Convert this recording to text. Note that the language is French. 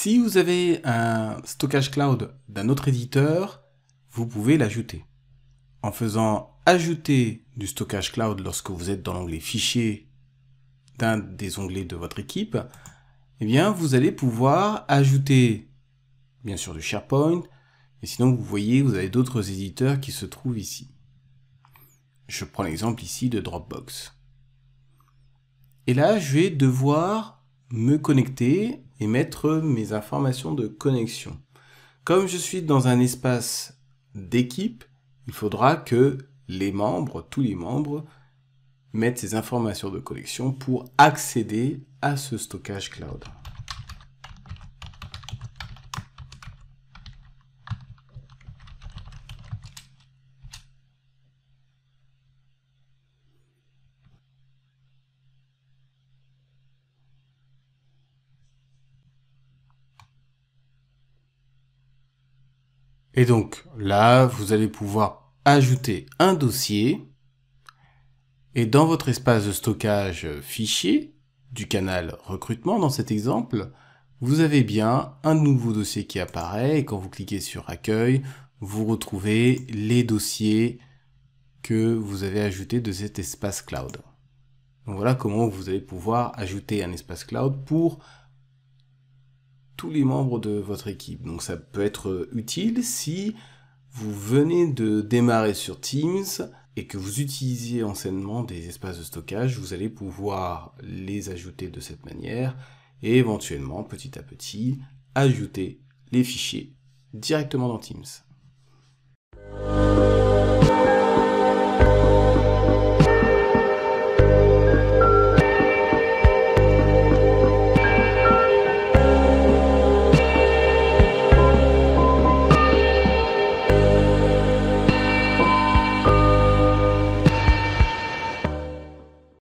Si vous avez un stockage cloud d'un autre éditeur, vous pouvez l'ajouter. En faisant ajouter du stockage cloud lorsque vous êtes dans l'onglet Fichiers d'un des onglets de votre équipe, eh bien, vous allez pouvoir ajouter, bien sûr, du SharePoint, et sinon, vous voyez, vous avez d'autres éditeurs qui se trouvent ici. Je prends l'exemple ici de Dropbox. Et là, je vais devoir me connecter et mettre mes informations de connexion. Comme je suis dans un espace d'équipe, il faudra que les membres, tous les membres, mettent ces informations de connexion pour accéder à ce stockage cloud. Et donc là, vous allez pouvoir ajouter un dossier. Et dans votre espace de stockage fichier du canal recrutement, dans cet exemple, vous avez bien un nouveau dossier qui apparaît. Et quand vous cliquez sur accueil, vous retrouvez les dossiers que vous avez ajoutés de cet espace cloud. Donc voilà comment vous allez pouvoir ajouter un espace cloud pour tous les membres de votre équipe. Donc ça peut être euh, utile si vous venez de démarrer sur Teams et que vous utilisiez anciennement des espaces de stockage, vous allez pouvoir les ajouter de cette manière et éventuellement petit à petit ajouter les fichiers directement dans Teams.